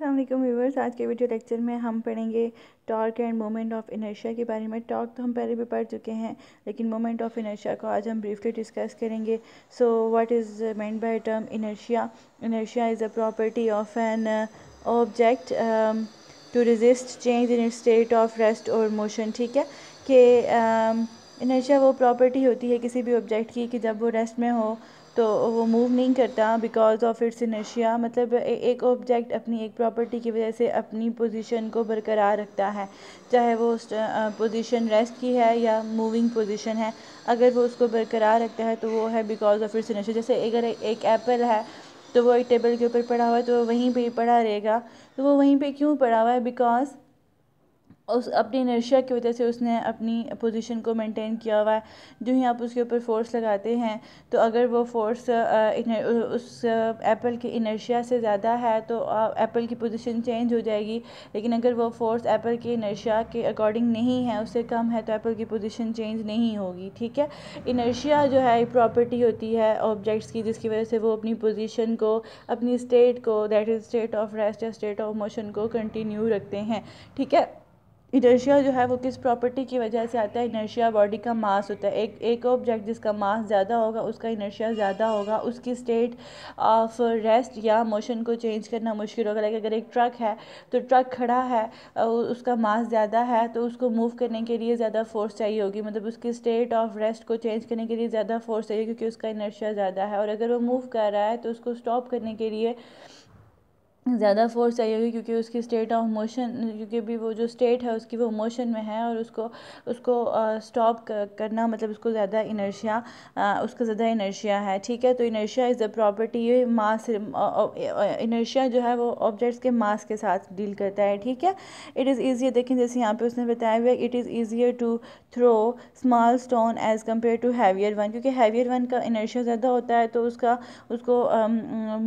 Aslam viewers आज के video lecture में हम पढ़ेंगे torque and moment of inertia के बारे में टॉर्क तो हम पहले भी पढ़ चुके हैं लेकिन मोमेंट ऑफ इनर्शिया को आज हम ब्रीफली डिस्कस करेंगे so what is meant by term inertia inertia is a property of an object to resist change in state of rest और मोशन ठीक है कि इनर्शिया um, वो प्रॉपर्टी होती है किसी भी ऑब्जेक्ट की कि जब वो रेस्ट में हो तो वो मूव नहीं करता बिकॉज ऑफ इट्स इनर्शिया मतलब ए, एक ऑब्जेक्ट अपनी एक प्रॉपर्टी की वजह से अपनी पोजीशन को बरकरार रखता है चाहे वो उस पोजीशन रेस्ट की है या मूविंग पोजीशन है अगर वो उसको बरकरार रखता है तो वो है बिकॉज ऑफ इट्स इनर्शिया जैसे अगर एक एप्पल है तो वो एक टेबल के ऊपर पड़ा हुआ है तो वहीं ही पड़ा रहेगा तो वो वहीं पर क्यों पड़ा हुआ है बिकॉज़ उस अपनी इनर्शिया की वजह से उसने अपनी पोजीशन को मेंटेन किया हुआ है जो ही आप उसके ऊपर फोर्स लगाते हैं तो अगर वो फोर्स उस एप्पल की इनर्शिया से ज़्यादा है तो एप्पल की पोजीशन चेंज हो जाएगी लेकिन अगर वो फोर्स एप्पल की इनर्शिया के अकॉर्डिंग नहीं है उससे कम है तो एप्पल की पोजीशन चेंज नहीं होगी ठीक है इनर्शिया जो है प्रॉपर्टी होती है ऑब्जेक्ट्स की जिसकी वजह से वो अपनी पोजिशन को अपनी स्टेट को that is state of rest या स्टेट ऑफ मोशन को कंटिन्यू रखते हैं ठीक है इनर्शिया जो है वो किस प्रॉपर्टी की वजह से आता है इनर्शिया बॉडी का मास होता है एक एक ऑब्जेक्ट जिसका मास ज़्यादा होगा उसका इनर्शिया ज़्यादा होगा उसकी स्टेट ऑफ रेस्ट या मोशन को चेंज करना मुश्किल होगा लाइक अगर एक ट्रक है तो ट्रक खड़ा है उसका मास ज़्यादा है तो उसको मूव करने के लिए ज़्यादा फोर्स चाहिए होगी मतलब उसकी स्टेट ऑफ रेस्ट को चेंज करने के लिए ज़्यादा फोर्स चाहिए क्योंकि उसका इनर्शिया ज़्यादा है और अगर वो मूव कर रहा है तो उसको स्टॉप करने के लिए ज़्यादा फ़ोर्स चाहिए होगी क्योंकि उसकी स्टेट ऑफ मोशन क्योंकि भी वो जो स्टेट है उसकी वो मोशन में है और उसको उसको स्टॉप करना मतलब उसको ज़्यादा इनर्शिया उसका ज़्यादा इनर्शिया है ठीक है तो inertia is the property mass inertia जो है वो ऑब्जेक्ट्स के मास के साथ डील करता है ठीक है इट इज़ ईजियर देखें जैसे यहाँ पर उसने बताया हुआ it is easier to throw small stone as compare to heavier one क्योंकि हैवियर वन का इनर्शिया ज़्यादा होता है तो उसका उसको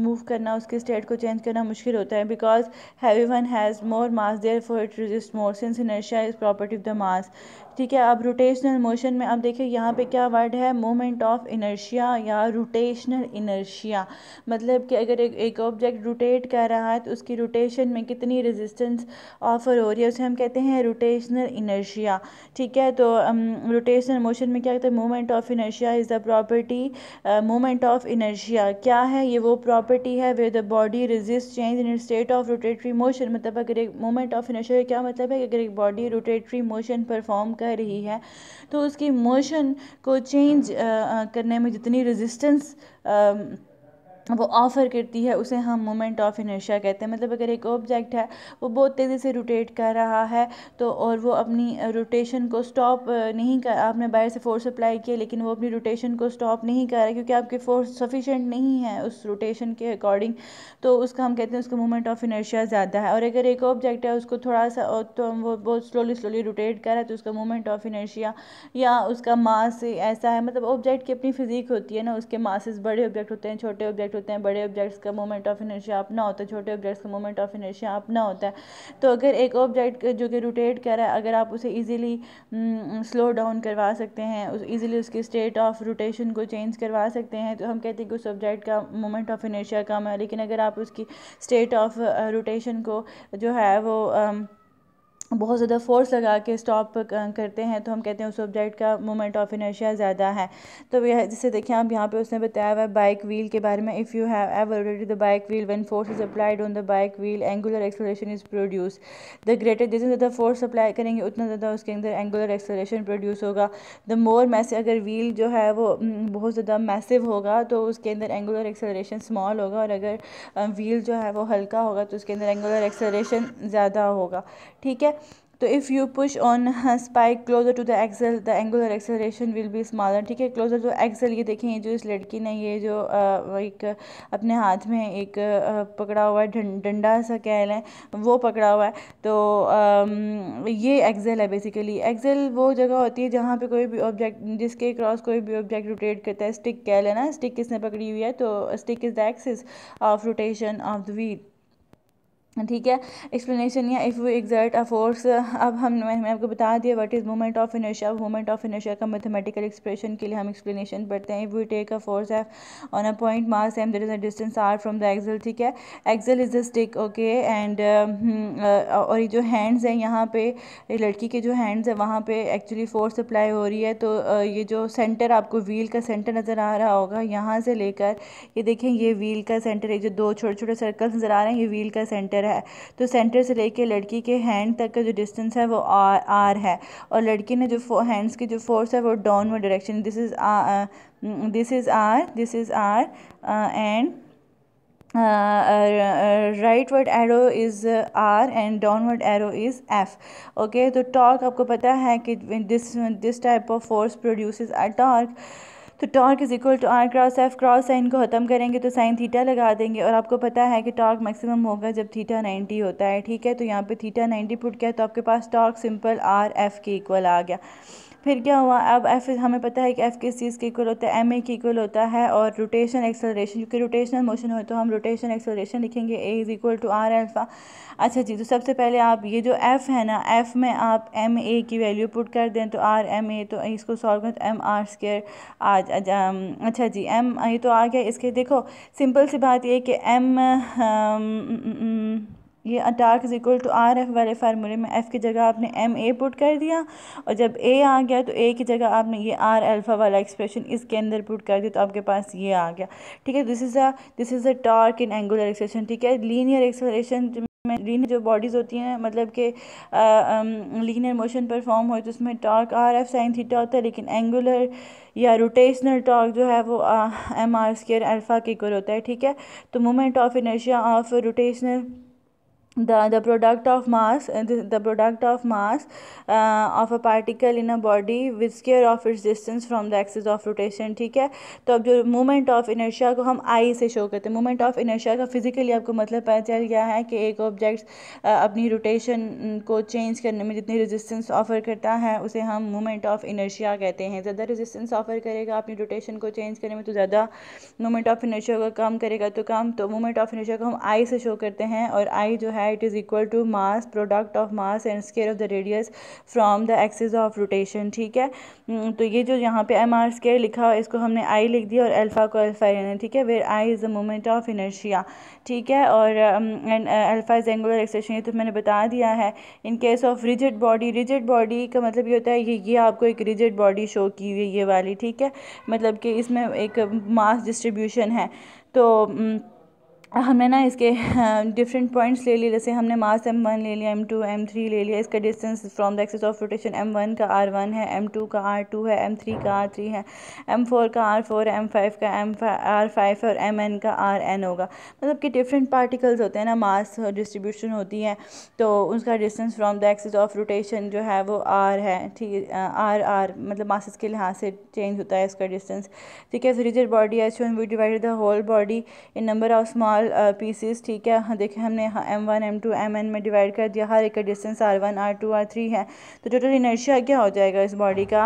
मूव करना उसके स्टेट को चेंज करना मुश्किल मुश्किल होता है because heavy one has more mass therefore it resist more since inertia is property of the mass ठीक है अब रोटेशनल मोशन में अब देखिए यहाँ पे क्या वर्ड है मोमेंट ऑफ इनर्शिया या रोटेशनल इनर्शिया मतलब कि अगर एक एक ऑब्जेक्ट रोटेट कर रहा है तो उसकी रोटेशन में कितनी रेजिस्टेंस ऑफर हो रही है उसे हम कहते हैं रोटेशनल इनर्शिया ठीक है तो रोटेशनल um, मोशन में क्या कहते हैं moment of inertia is the property moment of inertia क्या है ये वो प्रॉपर्टी है way the body resist change in state of rotatory motion मतलब अगर एक मोमेंट ऑफ इनर्शिया क्या मतलब है अगर एक बॉडी रोटेटरी मोशन परफॉर्म कर रही है तो उसकी मोशन को चेंज करने में जितनी रेजिस्टेंस वो ऑफ़र करती है उसे हम मोमेंट ऑफ इनर्शिया कहते हैं मतलब अगर एक ऑब्जेक्ट है वो बहुत तेज़ी से रोटेट कर रहा है तो और वो अपनी रोटेशन को स्टॉप नहीं कर आपने बाहर से फोर्स अप्लाई किया लेकिन वो अपनी रोटेशन को स्टॉप नहीं कर रहा क्योंकि आपके फोर्स सफिशेंट नहीं है उस रोटेशन के अकॉर्डिंग तो उसका हम कहते हैं उसका मोमेंट ऑफ इनर्शिया ज़्यादा है और अगर एक ऑब्जेक्ट है उसको थोड़ा सा तो वो बहुत स्लोली स्लोली रोटेट कर रहा है तो उसका मोमेंट ऑफ इनर्शिया या उसका मास ऐसा है मतलब ऑब्जेक्ट की अपनी फिजिक होती है ना उसके मासज़ बड़े ऑब्जेक्ट होते हैं छोटे ऑब्जेक्ट ऑब्जेक्ट होते हैं बड़े ऑब्जेक्ट्स का मोमेंट ऑफ इनर्शिया अपना होता है छोटे ऑब्जेक्ट्स का मोमेंट ऑफ इनर्शिया अपना होता है तो अगर एक ऑब्जेक्ट जो कि रोटेट कर रहा है अगर आप उसे ईजिली स्लो डाउन करवा सकते हैं ईजिली उसकी स्टेट ऑफ रोटेशन को चेंज करवा सकते हैं तो हम कहते हैं कि उस ऑब्जेक्ट का मोमेंट ऑफ इनर्शिया कम है लेकिन अगर आप उसकी स्टेट ऑफ रोटेशन को जो है वो um, बहुत ज़्यादा फोर्स लगा के स्टॉप करते हैं तो हम कहते हैं उस ऑब्जेक्ट का मोमेंट ऑफ इनर्शिया ज़्यादा है तो यह जैसे देखें आप यहाँ पे उसने बताया हुआ है बाइक व्हील के बारे में if you have ever rotated the bike wheel when force is applied on the bike wheel angular acceleration is produce the greater जितना ज़्यादा फोर्स अप्लाई करेंगे उतना ज़्यादा उसके अंदर एंगुलर एक्सलेशन प्रोड्यूस होगा द मोर मैसे अगर व्हील जो है वो बहुत ज़्यादा मैसिव होगा तो उसके अंदर एंगुलर एक्सलेशन स्मॉल होगा और अगर व्हील जो है वो हल्का होगा तो उसके अंदर एंगुलर एक्सलेशन ज़्यादा होगा ठीक है तो if you push on spoke closer to the axle the angular acceleration will be smaller ठीक है क्लोजर टू एक्सेल ये देखें ये जो इस लड़की ने ये जो आ, एक अपने हाथ में एक आ, पकड़ा हुआ है डंडा सा कह लें वो पकड़ा हुआ है तो आ, ये एक्सेल है बेसिकली एक्सेल वो जगह होती है जहाँ पे कोई भी ऑब्जेक्ट जिसके क्रॉस कोई भी ऑब्जेक्ट रोटेट करता है स्टिक कह लेना स्टिक किसने पकड़ी हुई है तो stick is the axis of rotation of the wheel ठीक है एक्सप्लेनेशन या if you exert a force अब हम मैंने आपको बता दिया what is movement of inertia moment of inertia का मैथमेटिकल एक्सप्रेशन के लिए हम एक्सप्लेनेशन पढ़ते हैं if you take a force F on a point mass M there is a distance R from the axle ठीक है axle is the stick okay and और ये जो हैंड्स हैं यहाँ पे लड़की के जो हैंड्स हैं वहाँ पे एक्चुअली फोर्स अप्लाई हो रही है तो uh, ये जो सेंटर आपको व्हील का सेंटर नज़र आ रहा होगा यहाँ से लेकर ये देखें ये व्हील का सेंटर ये जो दो छोटे छोटे सर्कल्स नज़र आ रहे हैं ये व्हील का सेंटर है है तो सेंटर से लेके लड़की के हैंड तक का जो डिस्टेंस है वो आर आर है और लड़की ने जो हैंड्स की जो फोर्स है वो downward direction this is this is R this is R and rightward arrow is R and downward arrow is F okay तो टॉर्क आपको पता है कि this this type of force produce a torque तो torque is equal to R cross F cross sign को ख़त्म करेंगे तो साइन थीटा लगा देंगे और आपको पता है कि टॉर्क मैक्सिमम होगा जब थीटा 90 होता है ठीक है तो यहाँ पे थीटा 90 पुट किया तो आपके पास टॉर्क सिंपल आर एफ के इक्वल आ गया फिर क्या हुआ अब एफ हमें पता है कि एफ़ किस चीज़ के इक्वल होता है एम ए के इक्वल होता है और रोटेशन एक्सेलरेशन क्योंकि रोटेशनल मोशन हो तो हम रोटेशन एक्सेलरेशन लिखेंगे A is equal to R alpha अच्छा जी तो सबसे पहले आप ये जो एफ़ है ना एफ़ में आप एम ए की वैल्यू पुट कर दें तो आर एम ए तो इसको सॉल्व करें तो एम आर स्केयर आज um, अच्छा जी एम ये तो आ गया इसके देखो सिंपल सी बात ये कि एम ये a torque is equal to R F वाले फार्मूले में एफ़ की जगह आपने एम ए पुट कर दिया और जब ए आ गया तो ए की जगह आपने ये आर एल्फ़ा वाला एक्सप्रेशन इसके अंदर पुट कर दिया तो आपके पास ये आ गया ठीक है this is a this is a torque in angular expression ठीक है लीनियर एक्सप्रेशन में लीनियर जो बॉडीज़ होती हैं मतलब कि लीनियर मोशन परफॉर्म हो तो उसमें torque R F sine theta होता है लेकिन एंगुलर या रोटेशनल टॉर्क जो है वो एम आर स्केयर अल्फ़ा के इक्वल होता है ठीक है तो moment of inertia of rotational the the product of mass uh, the, the product of mass uh, of a particle in a body with square of its distance from the axis of rotation ठीक है तो अब जो moment of inertia को हम आई से show करते हैं moment of inertia का फिजिकली आपको मतलब पता चल गया है कि एक ऑब्जेक्ट uh, अपनी रोटेशन mm, को चेंज करने में जितनी रेजिस्टेंस ऑफर करता है उसे हम मोमेंट ऑफ इनर्शिया कहते हैं ज़्यादा रेजिस्टेंस ऑफर करेगा अपनी रोटेशन को चेंज करने में तो ज़्यादा मोमेंट ऑफ इनर्शिया को कम करेगा तो कम तो मोमेंट ऑफ इनर्शिया को हम आई से शो करते हैं और आई जो है है it is equal to mass product of mass and square of the radius from the axis of rotation ठीक है हम्म, तो ये जो यहाँ पे एम आर स्केयर लिखा हुआ इसको हमने आई लिख दिया और अल्फ़ा को अल्फ़ा लेना ठीक है where I is the moment of inertia ठीक है और and alpha is angular acceleration ये तो मैंने बता दिया है in case of rigid body rigid body का मतलब ये होता है ये ये आपको एक रिजिड बॉडी शो की हुई है ये वाली ठीक है मतलब कि इसमें एक मास डिस्ट्रीब्यूशन है तो हम्म, हमने ना इसके डिफरेंट हाँ, पॉइंट्स ले लिए जैसे हमने मास एम वन ले लिया एम टू एम थ्री ले लिया इसका distance from the axis of rotation M one का आर वन है एम टू का आर टू है एम थ्री का आर थ्री है एम फोर का आर फोर है एम फाइव का एम आर फाइव और एम एन का आर एन होगा मतलब कि डिफरेंट पार्टिकल्स होते हैं ना मास डिस्ट्रीब्यूशन होती है तो उसका distance from the axis of rotation जो है वो आर है ठीक है आर आर मतलब मासेस के लिहाज से चेंज होता है इसका डिस्टेंस ठीक है rigid body H one we divided the whole body in number of small चार पीसेस ठीक है हाँ, देखें हमने M one M two M N में डिवाइड कर दिया हर एक का distance R one R two R three है तो टोटल इनर्शिया क्या हो जाएगा इस बॉडी का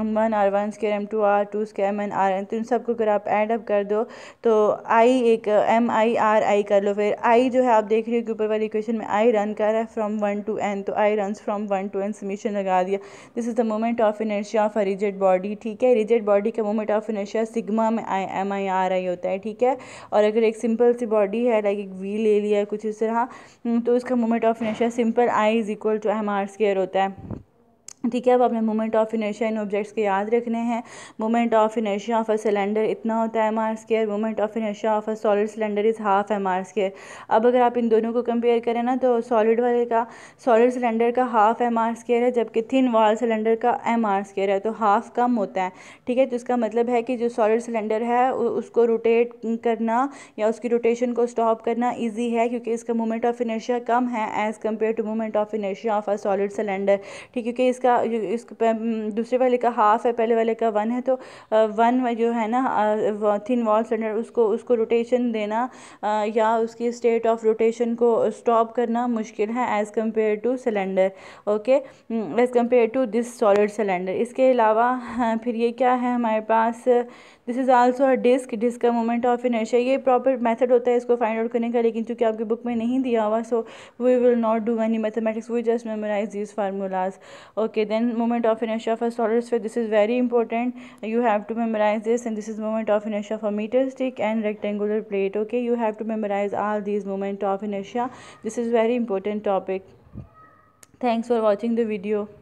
M one R one square M two R two square M N R N तो इन सबको अगर आप एड अप कर दो तो आई एक एम आई आर आई कर लो फिर आई जो है आप देख रहे हो कि ऊपर वाली इक्वेशन में आई रन कर रहा है फ्रॉम वन टू एन तो I run from one to N summation लगा दिया this is the moment of inertia of a rigid body ठीक है रिजिड बॉडी का मोमेंट ऑफ इनर्शिया सिग्मा में आई एम आई आर आई होता है ठीक है और अगर एक सिंपल सी बॉडी है लाइक एक वी ले लिया है कुछ इस तरह हम्म, तो उसका moment of inertia simple I is equal to M R square होता है ठीक है अब आपने मोमेंट ऑफ इनर्शिया इन ऑब्जेक्ट्स के याद रखने हैं moment of inertia of a cylinder इतना होता है M R square moment of inertia of a solid cylinder is half M R square अब अगर आप इन दोनों को कंपेयर करें ना तो सॉलिड वाले का सॉलिड सिलेंडर का हाफ एम आर स्केयर है जबकि थिन वाल सिलेंडर का एम आर स्केयर है तो हाफ कम होता है ठीक है तो इसका मतलब है कि जो सॉलिड सिलेंडर है उसको रोटेट करना या उसकी रोटेशन को स्टॉप करना ईजी है क्योंकि इसका मोमेंट ऑफ इनर्शिया कम है as compare to moment of inertia of a solid cylinder ठीक क्योंकि इसका इसका इस दूसरे वाले का हाफ है पहले वाले का वन है तो वन जो है ना थिन वॉल सिलेंडर उसको उसको रोटेशन देना या उसकी स्टेट ऑफ रोटेशन को स्टॉप करना मुश्किल है as compare to cylinder okay as compare to this solid cylinder इसके अलावा हाँ, फिर ये क्या है हमारे पास this is also a disc disc का मोमेंट ऑफ इनर्शिया ये प्रॉपर मेथड होता है इसको फाइंड आउट करने का लेकिन चूंकि आपकी बुक में नहीं दिया हुआ so we will not do any mathematics we just memorise this formulas okay then moment of inertia for solid sphere this is very important you have to memorise this and this is moment of inertia for metre stick and rectangular plate okay you have to memorise all this moment of inertia this is very important topic thanks for watching the video